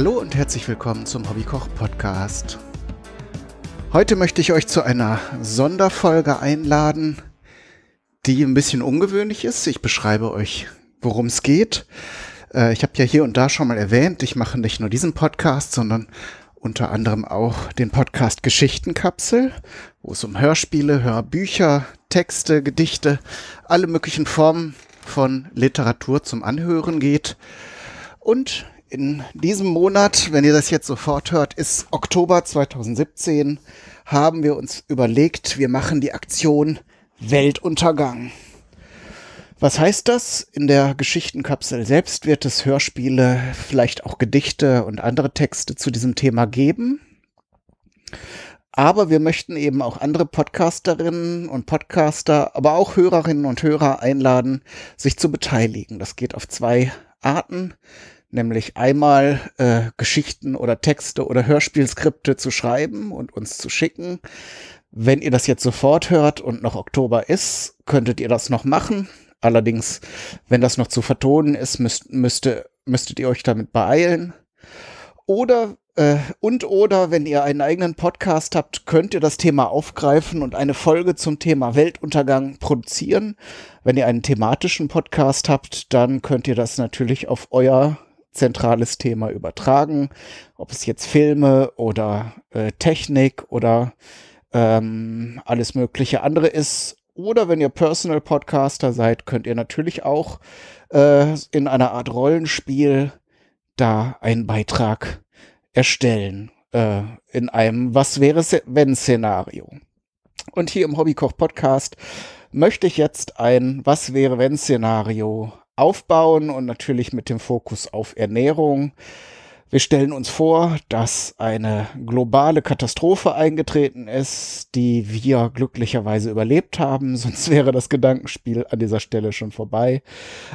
Hallo und herzlich willkommen zum Hobbykoch Podcast. Heute möchte ich euch zu einer Sonderfolge einladen, die ein bisschen ungewöhnlich ist. Ich beschreibe euch, worum es geht. Äh, ich habe ja hier und da schon mal erwähnt, ich mache nicht nur diesen Podcast, sondern unter anderem auch den Podcast Geschichtenkapsel, wo es um Hörspiele, Hörbücher, Texte, Gedichte, alle möglichen Formen von Literatur zum Anhören geht. Und in diesem Monat, wenn ihr das jetzt sofort hört, ist Oktober 2017, haben wir uns überlegt, wir machen die Aktion Weltuntergang. Was heißt das? In der Geschichtenkapsel selbst wird es Hörspiele, vielleicht auch Gedichte und andere Texte zu diesem Thema geben. Aber wir möchten eben auch andere Podcasterinnen und Podcaster, aber auch Hörerinnen und Hörer einladen, sich zu beteiligen. Das geht auf zwei Arten nämlich einmal äh, Geschichten oder Texte oder Hörspielskripte zu schreiben und uns zu schicken. Wenn ihr das jetzt sofort hört und noch Oktober ist, könntet ihr das noch machen. Allerdings, wenn das noch zu vertonen ist, müsst, müsste, müsstet ihr euch damit beeilen. Oder äh, und oder wenn ihr einen eigenen Podcast habt, könnt ihr das Thema aufgreifen und eine Folge zum Thema Weltuntergang produzieren. Wenn ihr einen thematischen Podcast habt, dann könnt ihr das natürlich auf euer zentrales Thema übertragen, ob es jetzt Filme oder äh, Technik oder ähm, alles mögliche andere ist. Oder wenn ihr Personal Podcaster seid, könnt ihr natürlich auch äh, in einer Art Rollenspiel da einen Beitrag erstellen äh, in einem Was wäre wenn Szenario. Und hier im Hobbykoch Podcast möchte ich jetzt ein Was wäre wenn Szenario aufbauen und natürlich mit dem Fokus auf Ernährung. Wir stellen uns vor, dass eine globale Katastrophe eingetreten ist, die wir glücklicherweise überlebt haben, sonst wäre das Gedankenspiel an dieser Stelle schon vorbei.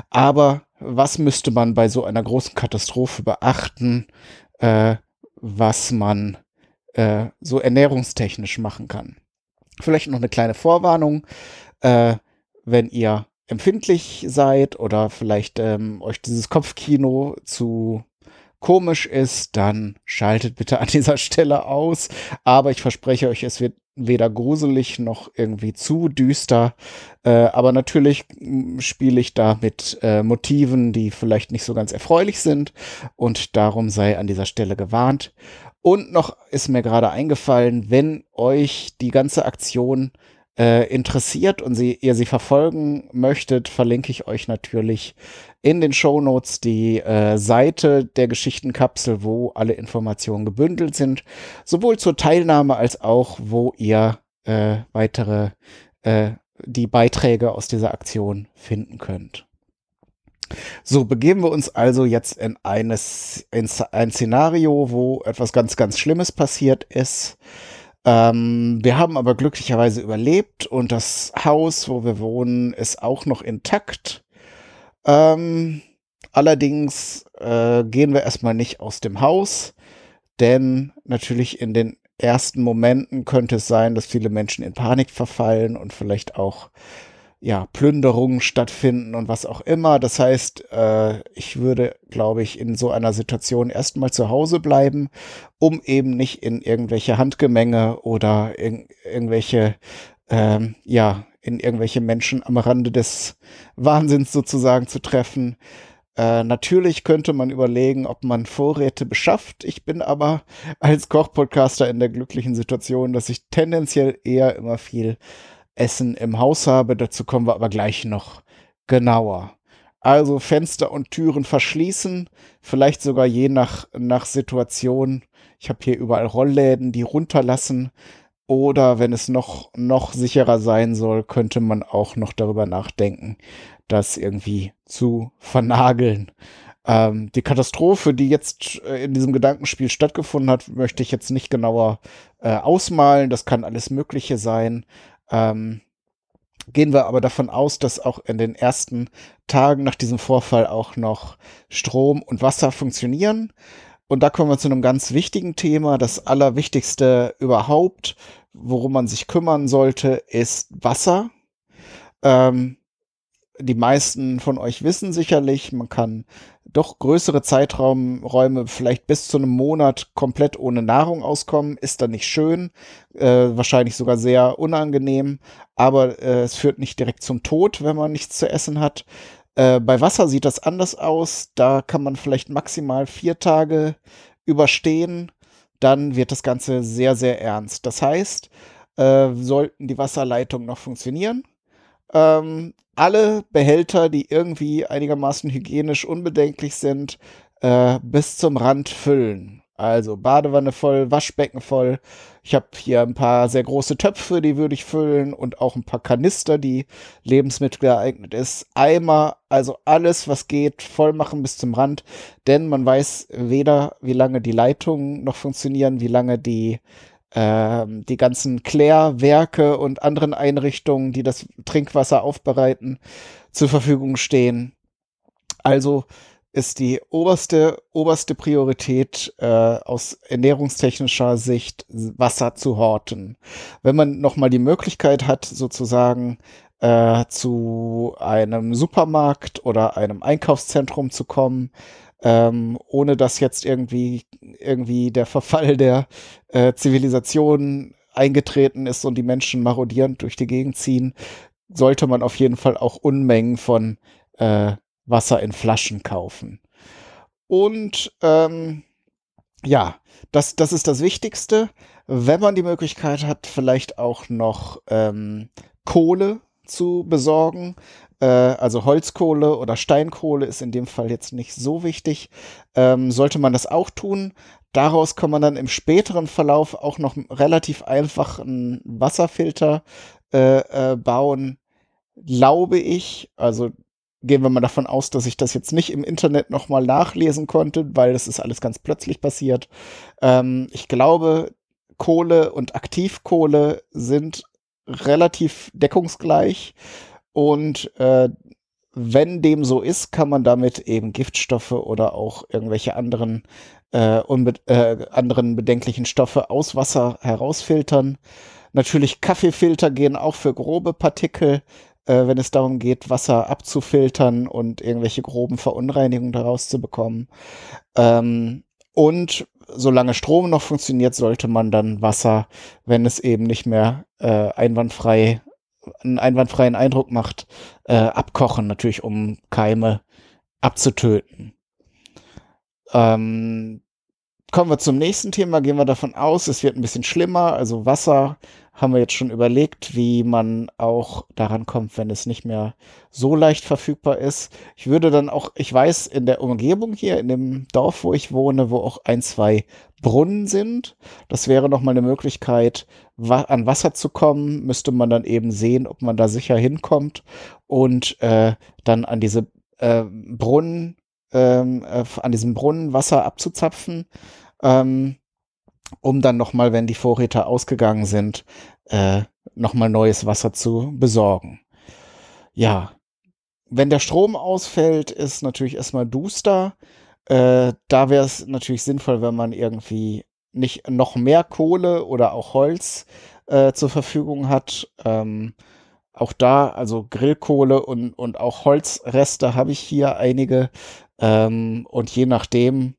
Aber was müsste man bei so einer großen Katastrophe beachten, äh, was man äh, so ernährungstechnisch machen kann? Vielleicht noch eine kleine Vorwarnung. Äh, wenn ihr empfindlich seid oder vielleicht ähm, euch dieses Kopfkino zu komisch ist, dann schaltet bitte an dieser Stelle aus. Aber ich verspreche euch, es wird weder gruselig noch irgendwie zu düster. Äh, aber natürlich spiele ich da mit äh, Motiven, die vielleicht nicht so ganz erfreulich sind. Und darum sei an dieser Stelle gewarnt. Und noch ist mir gerade eingefallen, wenn euch die ganze Aktion äh, interessiert und sie, ihr sie verfolgen möchtet, verlinke ich euch natürlich in den Show Notes die äh, Seite der Geschichtenkapsel, wo alle Informationen gebündelt sind, sowohl zur Teilnahme als auch, wo ihr äh, weitere äh, die Beiträge aus dieser Aktion finden könnt. So, begeben wir uns also jetzt in, eines, in ein Szenario, wo etwas ganz, ganz Schlimmes passiert ist. Ähm, wir haben aber glücklicherweise überlebt und das Haus, wo wir wohnen, ist auch noch intakt. Ähm, allerdings äh, gehen wir erstmal nicht aus dem Haus, denn natürlich in den ersten Momenten könnte es sein, dass viele Menschen in Panik verfallen und vielleicht auch ja, Plünderungen stattfinden und was auch immer. Das heißt, äh, ich würde, glaube ich, in so einer Situation erstmal zu Hause bleiben, um eben nicht in irgendwelche Handgemenge oder in irgendwelche, ähm, ja, in irgendwelche Menschen am Rande des Wahnsinns sozusagen zu treffen. Äh, natürlich könnte man überlegen, ob man Vorräte beschafft. Ich bin aber als Kochpodcaster in der glücklichen Situation, dass ich tendenziell eher immer viel Essen im Haus habe. Dazu kommen wir aber gleich noch genauer. Also Fenster und Türen verschließen, vielleicht sogar je nach, nach Situation. Ich habe hier überall Rollläden, die runterlassen. Oder wenn es noch, noch sicherer sein soll, könnte man auch noch darüber nachdenken, das irgendwie zu vernageln. Ähm, die Katastrophe, die jetzt äh, in diesem Gedankenspiel stattgefunden hat, möchte ich jetzt nicht genauer äh, ausmalen. Das kann alles Mögliche sein. Ähm, gehen wir aber davon aus, dass auch in den ersten Tagen nach diesem Vorfall auch noch Strom und Wasser funktionieren. Und da kommen wir zu einem ganz wichtigen Thema. Das Allerwichtigste überhaupt, worum man sich kümmern sollte, ist Wasser. Ähm, die meisten von euch wissen sicherlich, man kann doch größere Zeitraumräume, vielleicht bis zu einem Monat komplett ohne Nahrung auskommen, ist dann nicht schön, äh, wahrscheinlich sogar sehr unangenehm, aber äh, es führt nicht direkt zum Tod, wenn man nichts zu essen hat. Äh, bei Wasser sieht das anders aus, da kann man vielleicht maximal vier Tage überstehen, dann wird das Ganze sehr, sehr ernst. Das heißt, äh, sollten die Wasserleitungen noch funktionieren, ähm, alle Behälter, die irgendwie einigermaßen hygienisch unbedenklich sind, äh, bis zum Rand füllen. Also Badewanne voll, Waschbecken voll. Ich habe hier ein paar sehr große Töpfe, die würde ich füllen und auch ein paar Kanister, die Lebensmittel geeignet ist. Eimer, also alles, was geht, voll machen bis zum Rand, denn man weiß weder, wie lange die Leitungen noch funktionieren, wie lange die ähm, die ganzen Klärwerke und anderen Einrichtungen, die das Trinkwasser aufbereiten, zur Verfügung stehen. Also ist die oberste, oberste Priorität äh, aus ernährungstechnischer Sicht, Wasser zu horten. Wenn man nochmal die Möglichkeit hat, sozusagen äh, zu einem Supermarkt oder einem Einkaufszentrum zu kommen, ähm, ohne dass jetzt irgendwie, irgendwie der Verfall der äh, Zivilisation eingetreten ist und die Menschen marodierend durch die Gegend ziehen, sollte man auf jeden Fall auch Unmengen von äh, Wasser in Flaschen kaufen. Und ähm, ja, das, das ist das Wichtigste. Wenn man die Möglichkeit hat, vielleicht auch noch ähm, Kohle zu besorgen, äh, also Holzkohle oder Steinkohle ist in dem Fall jetzt nicht so wichtig, ähm, sollte man das auch tun. Daraus kann man dann im späteren Verlauf auch noch relativ einfach einen Wasserfilter äh, äh, bauen, glaube ich. Also gehen wir mal davon aus, dass ich das jetzt nicht im Internet nochmal nachlesen konnte, weil das ist alles ganz plötzlich passiert. Ähm, ich glaube, Kohle und Aktivkohle sind relativ deckungsgleich. Und äh, wenn dem so ist, kann man damit eben Giftstoffe oder auch irgendwelche anderen, äh, äh, anderen bedenklichen Stoffe aus Wasser herausfiltern. Natürlich Kaffeefilter gehen auch für grobe Partikel, äh, wenn es darum geht, Wasser abzufiltern und irgendwelche groben Verunreinigungen daraus zu bekommen. Ähm, und solange Strom noch funktioniert, sollte man dann Wasser, wenn es eben nicht mehr äh, einwandfrei einen einwandfreien Eindruck macht, äh, abkochen natürlich, um Keime abzutöten. Ähm, kommen wir zum nächsten Thema, gehen wir davon aus, es wird ein bisschen schlimmer, also Wasser haben wir jetzt schon überlegt, wie man auch daran kommt, wenn es nicht mehr so leicht verfügbar ist. Ich würde dann auch, ich weiß, in der Umgebung hier, in dem Dorf, wo ich wohne, wo auch ein, zwei Brunnen sind, das wäre nochmal eine Möglichkeit, wa an Wasser zu kommen. Müsste man dann eben sehen, ob man da sicher hinkommt und äh, dann an diese äh, Brunnen, ähm, äh, an diesem Brunnen Wasser abzuzapfen. Ähm, um dann nochmal, wenn die Vorräte ausgegangen sind, äh, nochmal neues Wasser zu besorgen. Ja, wenn der Strom ausfällt, ist natürlich erstmal duster. Äh, da wäre es natürlich sinnvoll, wenn man irgendwie nicht noch mehr Kohle oder auch Holz äh, zur Verfügung hat. Ähm, auch da, also Grillkohle und, und auch Holzreste habe ich hier einige. Ähm, und je nachdem,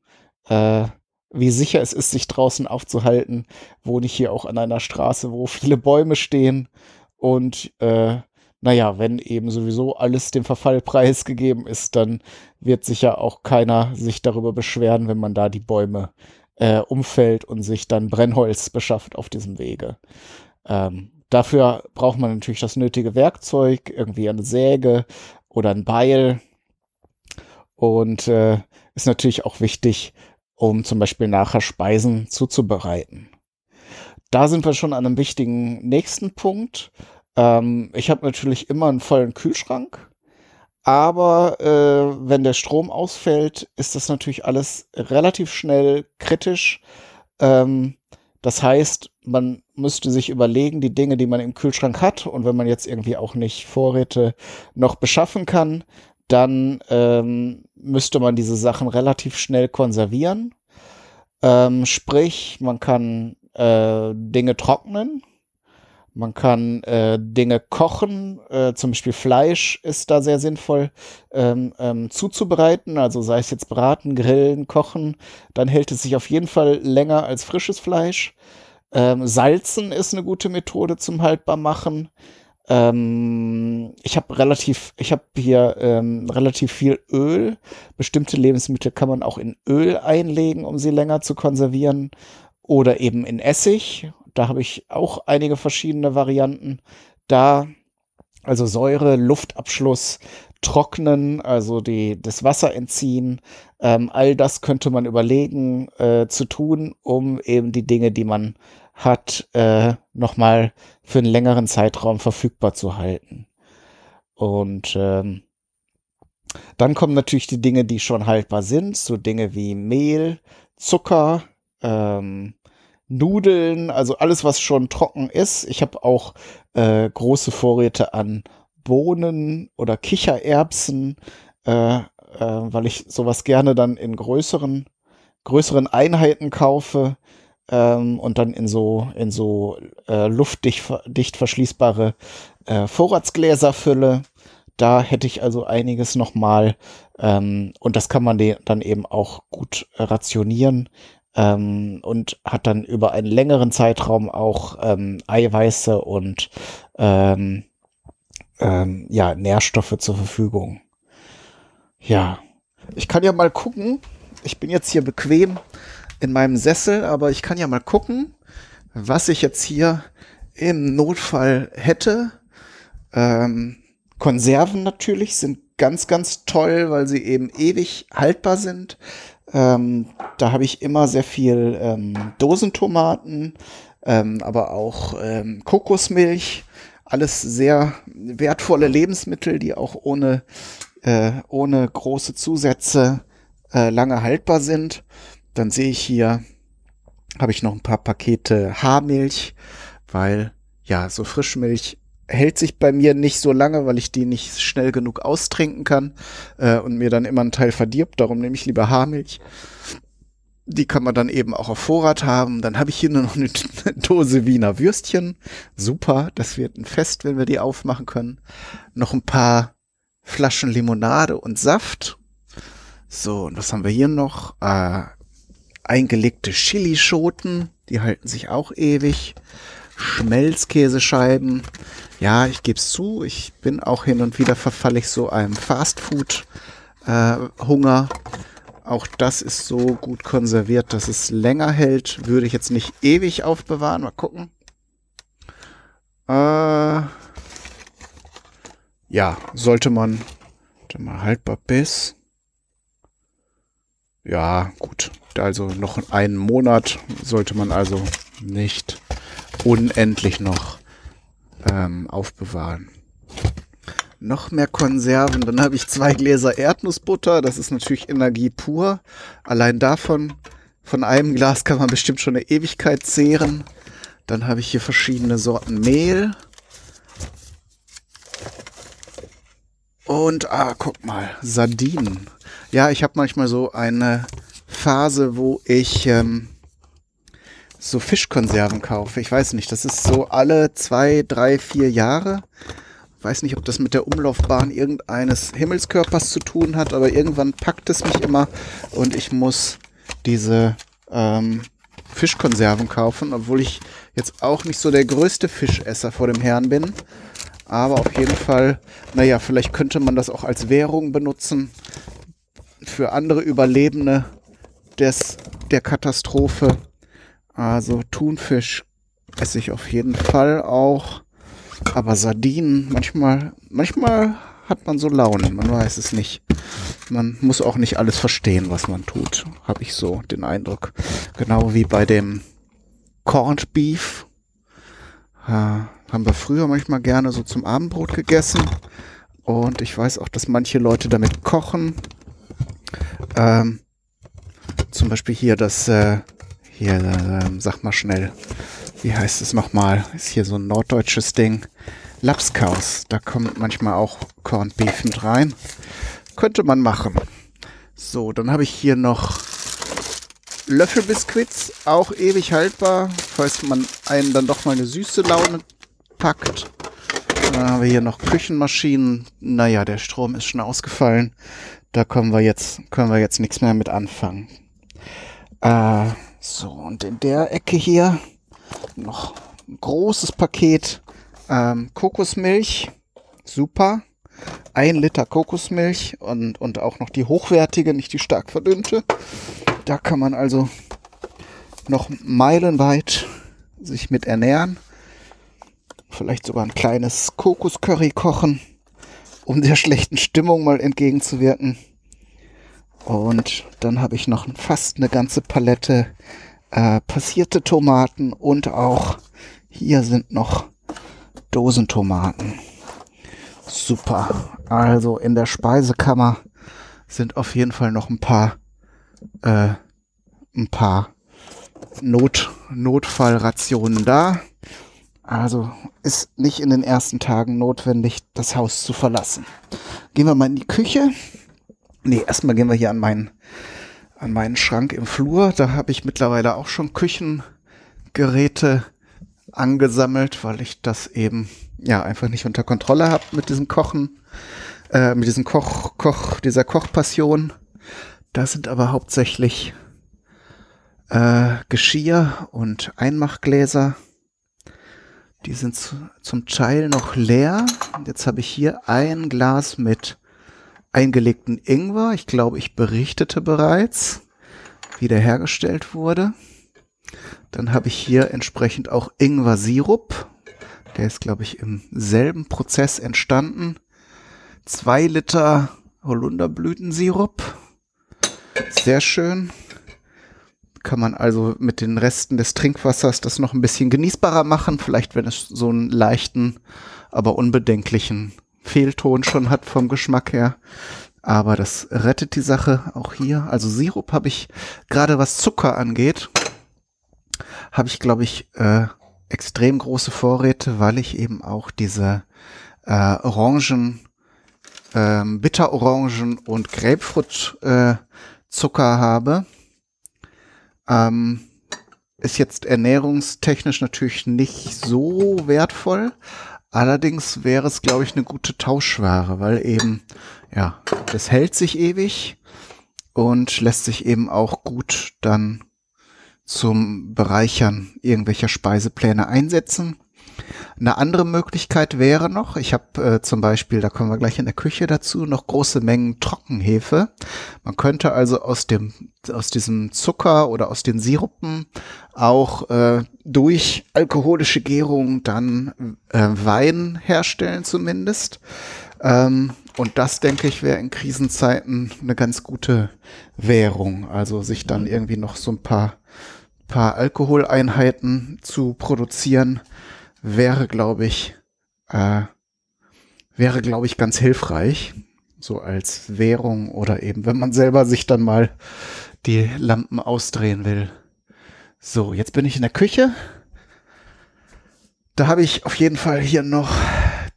äh, wie sicher es ist, sich draußen aufzuhalten, wohne ich hier auch an einer Straße, wo viele Bäume stehen. Und äh, naja, wenn eben sowieso alles dem Verfall preisgegeben ist, dann wird sicher auch keiner sich darüber beschweren, wenn man da die Bäume äh, umfällt und sich dann Brennholz beschafft auf diesem Wege. Ähm, dafür braucht man natürlich das nötige Werkzeug, irgendwie eine Säge oder ein Beil. Und äh, ist natürlich auch wichtig, um zum Beispiel nachher Speisen zuzubereiten. Da sind wir schon an einem wichtigen nächsten Punkt. Ähm, ich habe natürlich immer einen vollen Kühlschrank, aber äh, wenn der Strom ausfällt, ist das natürlich alles relativ schnell kritisch. Ähm, das heißt, man müsste sich überlegen, die Dinge, die man im Kühlschrank hat und wenn man jetzt irgendwie auch nicht Vorräte noch beschaffen kann, dann ähm, müsste man diese Sachen relativ schnell konservieren. Ähm, sprich, man kann äh, Dinge trocknen, man kann äh, Dinge kochen, äh, zum Beispiel Fleisch ist da sehr sinnvoll ähm, ähm, zuzubereiten, also sei es jetzt braten, grillen, kochen, dann hält es sich auf jeden Fall länger als frisches Fleisch. Ähm, Salzen ist eine gute Methode zum Haltbarmachen. machen. Ähm, ich habe relativ, ich habe hier ähm, relativ viel Öl. Bestimmte Lebensmittel kann man auch in Öl einlegen, um sie länger zu konservieren. Oder eben in Essig. Da habe ich auch einige verschiedene Varianten. Da, also Säure, Luftabschluss, Trocknen, also die, das Wasser entziehen. Ähm, all das könnte man überlegen äh, zu tun, um eben die Dinge, die man hat, äh, nochmal für einen längeren Zeitraum verfügbar zu halten. Und ähm, dann kommen natürlich die Dinge, die schon haltbar sind, so Dinge wie Mehl, Zucker, ähm, Nudeln, also alles, was schon trocken ist. Ich habe auch äh, große Vorräte an Bohnen oder Kichererbsen, äh, äh, weil ich sowas gerne dann in größeren, größeren Einheiten kaufe ähm, und dann in so, in so äh, luftdicht dicht verschließbare äh, Vorratsgläser fülle. Da hätte ich also einiges nochmal. Ähm, und das kann man dann eben auch gut äh, rationieren ähm, und hat dann über einen längeren Zeitraum auch ähm, Eiweiße und ähm, ähm, ja, Nährstoffe zur Verfügung. Ja, ich kann ja mal gucken. Ich bin jetzt hier bequem in meinem Sessel, aber ich kann ja mal gucken, was ich jetzt hier im Notfall hätte. Ähm, Konserven natürlich sind ganz, ganz toll, weil sie eben ewig haltbar sind. Ähm, da habe ich immer sehr viel ähm, Dosentomaten, ähm, aber auch ähm, Kokosmilch. Alles sehr wertvolle Lebensmittel, die auch ohne, äh, ohne große Zusätze äh, lange haltbar sind. Dann sehe ich hier, habe ich noch ein paar Pakete Haarmilch, weil ja, so Frischmilch hält sich bei mir nicht so lange, weil ich die nicht schnell genug austrinken kann äh, und mir dann immer ein Teil verdirbt. Darum nehme ich lieber Haarmilch. Die kann man dann eben auch auf Vorrat haben. Dann habe ich hier nur noch eine Dose Wiener Würstchen. Super, das wird ein Fest, wenn wir die aufmachen können. Noch ein paar Flaschen Limonade und Saft. So, und was haben wir hier noch? Äh, eingelegte Chilischoten, die halten sich auch ewig. Schmelzkäsescheiben. Ja, ich gebe es zu, ich bin auch hin und wieder verfalle ich so einem Fastfood-Hunger. Äh, auch das ist so gut konserviert, dass es länger hält. Würde ich jetzt nicht ewig aufbewahren. Mal gucken. Äh, ja, sollte man. Warte mal, haltbar bis. Ja, gut läuft also noch einen Monat, sollte man also nicht unendlich noch ähm, aufbewahren. Noch mehr Konserven. Dann habe ich zwei Gläser Erdnussbutter. Das ist natürlich Energie pur. Allein davon, von einem Glas kann man bestimmt schon eine Ewigkeit zehren. Dann habe ich hier verschiedene Sorten Mehl. Und, ah, guck mal, Sardinen. Ja, ich habe manchmal so eine Phase, wo ich ähm, so Fischkonserven kaufe. Ich weiß nicht, das ist so alle zwei, drei, vier Jahre. Ich weiß nicht, ob das mit der Umlaufbahn irgendeines Himmelskörpers zu tun hat, aber irgendwann packt es mich immer und ich muss diese ähm, Fischkonserven kaufen, obwohl ich jetzt auch nicht so der größte Fischesser vor dem Herrn bin. Aber auf jeden Fall, naja, vielleicht könnte man das auch als Währung benutzen für andere Überlebende des, der Katastrophe. Also Thunfisch esse ich auf jeden Fall auch. Aber Sardinen, manchmal, manchmal hat man so Launen, man weiß es nicht. Man muss auch nicht alles verstehen, was man tut, habe ich so den Eindruck. Genau wie bei dem Corned Beef. Äh, haben wir früher manchmal gerne so zum Abendbrot gegessen. Und ich weiß auch, dass manche Leute damit kochen. Ähm, zum Beispiel hier das, äh, hier, äh, sag mal schnell, wie heißt es nochmal? Ist hier so ein norddeutsches Ding. Lapskaus, da kommt manchmal auch Corned Beef mit rein. Könnte man machen. So, dann habe ich hier noch Löffelbiskuits, auch ewig haltbar, falls man einen dann doch mal eine süße Laune packt. Dann haben wir hier noch Küchenmaschinen. Naja, der Strom ist schon ausgefallen. Da kommen wir jetzt, können wir jetzt nichts mehr mit anfangen. Äh, so, und in der Ecke hier noch ein großes Paket ähm, Kokosmilch. Super. Ein Liter Kokosmilch und, und auch noch die hochwertige, nicht die stark verdünnte. Da kann man also noch meilenweit sich mit ernähren. Vielleicht sogar ein kleines Kokoscurry kochen, um der schlechten Stimmung mal entgegenzuwirken. Und dann habe ich noch fast eine ganze Palette äh, passierte Tomaten und auch hier sind noch Dosentomaten. Super. Also in der Speisekammer sind auf jeden Fall noch ein paar, äh, ein paar Not, Notfallrationen da. Also ist nicht in den ersten Tagen notwendig, das Haus zu verlassen. Gehen wir mal in die Küche. Nee, erstmal gehen wir hier an meinen, an meinen Schrank im Flur. Da habe ich mittlerweile auch schon Küchengeräte angesammelt, weil ich das eben ja einfach nicht unter Kontrolle habe mit diesem Kochen, äh, mit diesem Koch, Koch, dieser Kochpassion. Das sind aber hauptsächlich äh, Geschirr und Einmachgläser. Die sind zu, zum Teil noch leer. jetzt habe ich hier ein Glas mit eingelegten Ingwer. Ich glaube, ich berichtete bereits, wie der hergestellt wurde. Dann habe ich hier entsprechend auch Ingwer-Sirup. Der ist, glaube ich, im selben Prozess entstanden. Zwei Liter Holunderblütensirup. Sehr schön. Kann man also mit den Resten des Trinkwassers das noch ein bisschen genießbarer machen. Vielleicht, wenn es so einen leichten, aber unbedenklichen Fehlton schon hat vom Geschmack her. Aber das rettet die Sache auch hier. Also Sirup habe ich gerade was Zucker angeht, habe ich glaube ich äh, extrem große Vorräte, weil ich eben auch diese äh, Orangen, äh, Bitterorangen und Grapefruit äh, Zucker habe. Ähm, ist jetzt ernährungstechnisch natürlich nicht so wertvoll, Allerdings wäre es, glaube ich, eine gute Tauschware, weil eben, ja, das hält sich ewig und lässt sich eben auch gut dann zum Bereichern irgendwelcher Speisepläne einsetzen. Eine andere Möglichkeit wäre noch, ich habe äh, zum Beispiel, da kommen wir gleich in der Küche dazu, noch große Mengen Trockenhefe. Man könnte also aus dem aus diesem Zucker oder aus den Sirupen auch äh, durch alkoholische Gärung dann äh, Wein herstellen zumindest. Ähm, und das, denke ich, wäre in Krisenzeiten eine ganz gute Währung. Also sich dann irgendwie noch so ein paar, paar Alkoholeinheiten zu produzieren, wäre, glaube ich, äh, wäre, glaube ich, ganz hilfreich. So als Währung oder eben, wenn man selber sich dann mal die Lampen ausdrehen will. So, jetzt bin ich in der Küche. Da habe ich auf jeden Fall hier noch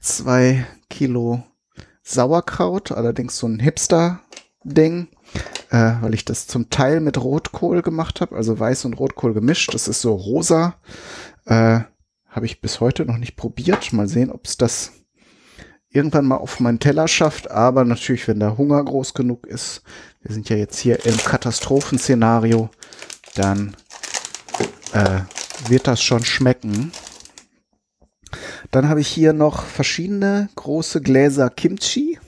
zwei Kilo Sauerkraut, allerdings so ein Hipster-Ding, äh, weil ich das zum Teil mit Rotkohl gemacht habe, also Weiß und Rotkohl gemischt. Das ist so rosa. Äh, habe ich bis heute noch nicht probiert. Mal sehen, ob es das irgendwann mal auf meinen Teller schafft. Aber natürlich, wenn der Hunger groß genug ist, wir sind ja jetzt hier im Katastrophenszenario, dann äh, wird das schon schmecken. Dann habe ich hier noch verschiedene große Gläser Kimchi.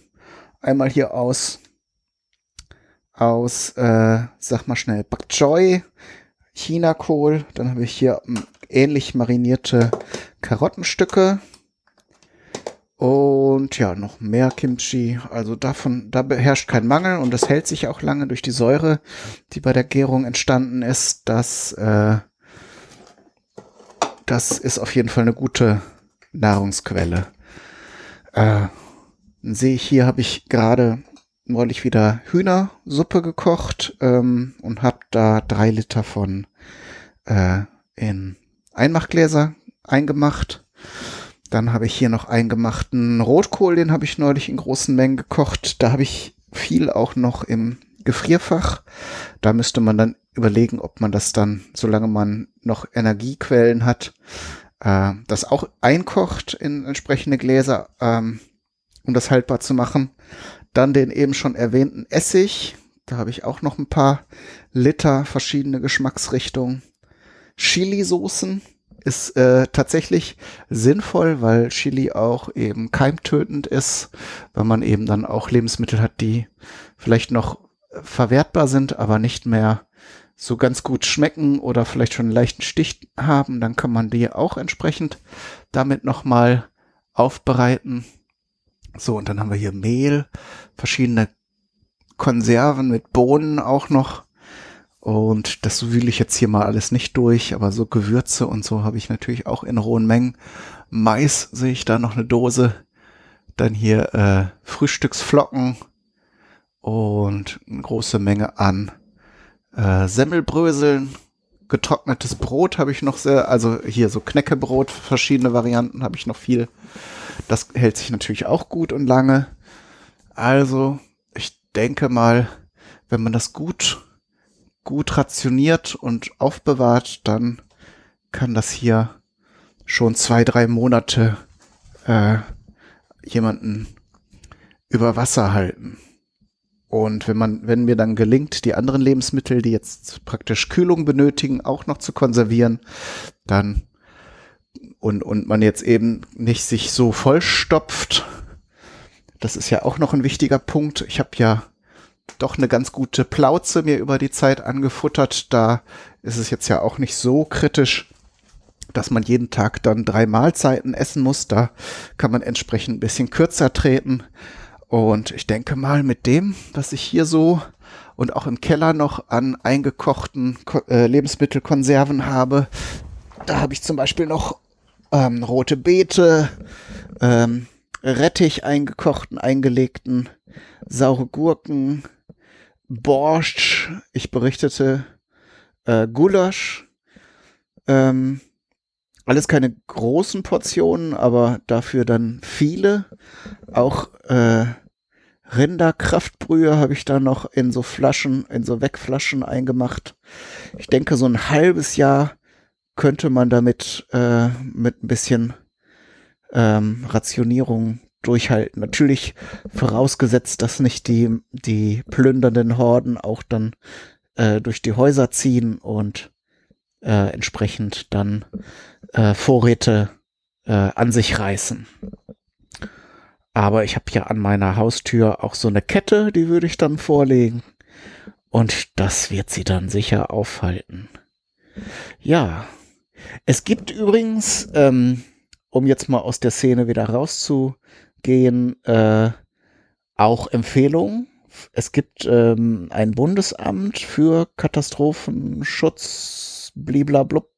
Einmal hier aus, aus äh, sag mal schnell, Bok Choy, Chinakohl. Dann habe ich hier mm, ähnlich marinierte Karottenstücke. Und ja, noch mehr Kimchi. Also davon, da beherrscht kein Mangel und das hält sich auch lange durch die Säure, die bei der Gärung entstanden ist. Das, äh, das ist auf jeden Fall eine gute Nahrungsquelle. Äh, sehe ich hier, habe ich gerade neulich wieder Hühnersuppe gekocht ähm, und habe da drei Liter von äh, in Einmachgläser eingemacht. Dann habe ich hier noch eingemachten Rotkohl, den habe ich neulich in großen Mengen gekocht. Da habe ich viel auch noch im Gefrierfach. Da müsste man dann überlegen, ob man das dann, solange man noch Energiequellen hat, äh, das auch einkocht in entsprechende Gläser, ähm, um das haltbar zu machen. Dann den eben schon erwähnten Essig. Da habe ich auch noch ein paar Liter verschiedene Geschmacksrichtungen. Chili-Soßen ist äh, tatsächlich sinnvoll, weil Chili auch eben keimtötend ist, weil man eben dann auch Lebensmittel hat, die vielleicht noch verwertbar sind, aber nicht mehr so ganz gut schmecken oder vielleicht schon einen leichten Stich haben, dann kann man die auch entsprechend damit nochmal aufbereiten. So, und dann haben wir hier Mehl, verschiedene Konserven mit Bohnen auch noch und das wühle ich jetzt hier mal alles nicht durch, aber so Gewürze und so habe ich natürlich auch in rohen Mengen. Mais sehe ich da noch eine Dose. Dann hier äh, Frühstücksflocken und eine große Menge an äh, Semmelbröseln. Getrocknetes Brot habe ich noch sehr, also hier so Knäckebrot, verschiedene Varianten habe ich noch viel. Das hält sich natürlich auch gut und lange. Also, ich denke mal, wenn man das gut gut rationiert und aufbewahrt, dann kann das hier schon zwei, drei Monate äh, jemanden über Wasser halten. Und wenn man, wenn mir dann gelingt, die anderen Lebensmittel, die jetzt praktisch Kühlung benötigen, auch noch zu konservieren, dann und, und man jetzt eben nicht sich so vollstopft, das ist ja auch noch ein wichtiger Punkt. Ich habe ja doch eine ganz gute Plauze mir über die Zeit angefuttert. Da ist es jetzt ja auch nicht so kritisch, dass man jeden Tag dann drei Mahlzeiten essen muss. Da kann man entsprechend ein bisschen kürzer treten. Und ich denke mal, mit dem, was ich hier so und auch im Keller noch an eingekochten äh, Lebensmittelkonserven habe, da habe ich zum Beispiel noch ähm, rote Beete, ähm, Rettich eingekochten, eingelegten, saure Gurken, Borsch, ich berichtete, äh, Gulasch. Ähm, alles keine großen Portionen, aber dafür dann viele. Auch äh, Rinderkraftbrühe habe ich da noch in so Flaschen, in so Wegflaschen eingemacht. Ich denke, so ein halbes Jahr könnte man damit äh, mit ein bisschen ähm, Rationierung durchhalten. Natürlich vorausgesetzt, dass nicht die, die plündernden Horden auch dann äh, durch die Häuser ziehen und äh, entsprechend dann äh, Vorräte äh, an sich reißen. Aber ich habe ja an meiner Haustür auch so eine Kette, die würde ich dann vorlegen. Und das wird sie dann sicher aufhalten. Ja. Es gibt übrigens, ähm, um jetzt mal aus der Szene wieder rauszugehen, äh, auch Empfehlungen. Es gibt ähm, ein Bundesamt für Katastrophenschutz, bliblablub,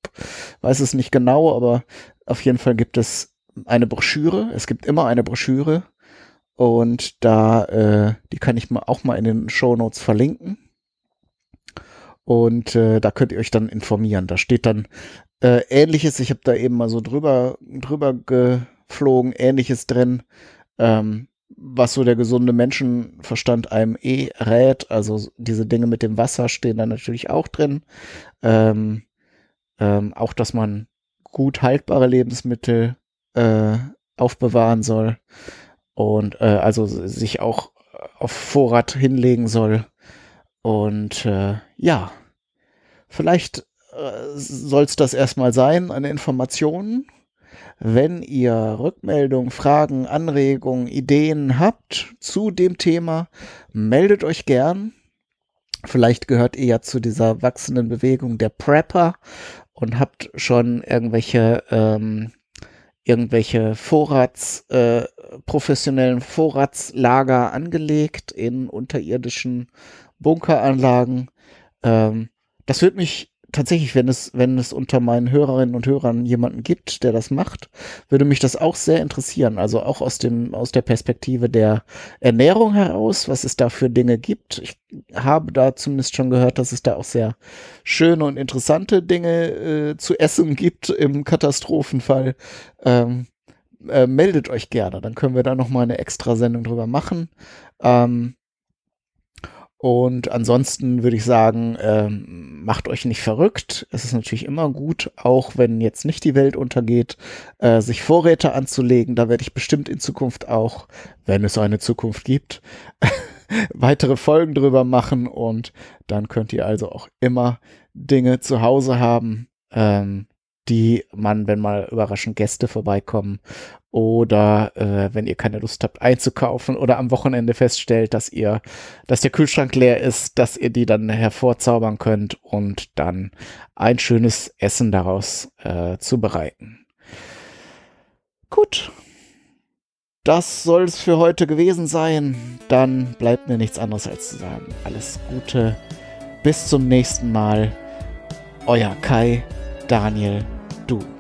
weiß es nicht genau, aber auf jeden Fall gibt es eine Broschüre. Es gibt immer eine Broschüre und da, äh, die kann ich mal auch mal in den Show Notes verlinken. Und äh, da könnt ihr euch dann informieren. Da steht dann äh, ähnliches, ich habe da eben mal so drüber, drüber geflogen, ähnliches drin, ähm, was so der gesunde Menschenverstand einem eh rät. Also diese Dinge mit dem Wasser stehen da natürlich auch drin. Ähm, ähm, auch, dass man gut haltbare Lebensmittel äh, aufbewahren soll und äh, also sich auch auf Vorrat hinlegen soll. Und äh, ja, vielleicht äh, soll es das erstmal sein an Informationen. Wenn ihr Rückmeldungen, Fragen, Anregungen, Ideen habt zu dem Thema, meldet euch gern. Vielleicht gehört ihr ja zu dieser wachsenden Bewegung der Prepper und habt schon irgendwelche ähm, irgendwelche Vorrats, äh, professionellen Vorratslager angelegt in unterirdischen Bunkeranlagen. Ähm, das würde mich tatsächlich, wenn es, wenn es unter meinen Hörerinnen und Hörern jemanden gibt, der das macht, würde mich das auch sehr interessieren. Also auch aus dem, aus der Perspektive der Ernährung heraus, was es da für Dinge gibt. Ich habe da zumindest schon gehört, dass es da auch sehr schöne und interessante Dinge äh, zu essen gibt im Katastrophenfall. Ähm, äh, meldet euch gerne, dann können wir da nochmal eine extra Sendung drüber machen. Ähm, und ansonsten würde ich sagen, ähm, macht euch nicht verrückt. Es ist natürlich immer gut, auch wenn jetzt nicht die Welt untergeht, äh, sich Vorräte anzulegen. Da werde ich bestimmt in Zukunft auch, wenn es eine Zukunft gibt, weitere Folgen drüber machen. Und dann könnt ihr also auch immer Dinge zu Hause haben, ähm, die man, wenn mal überraschend Gäste vorbeikommen oder äh, wenn ihr keine Lust habt einzukaufen oder am Wochenende feststellt, dass ihr, dass der Kühlschrank leer ist, dass ihr die dann hervorzaubern könnt und dann ein schönes Essen daraus äh, zubereiten. Gut. Das soll es für heute gewesen sein. Dann bleibt mir nichts anderes als zu sagen. Alles Gute. Bis zum nächsten Mal. Euer Kai Daniel satu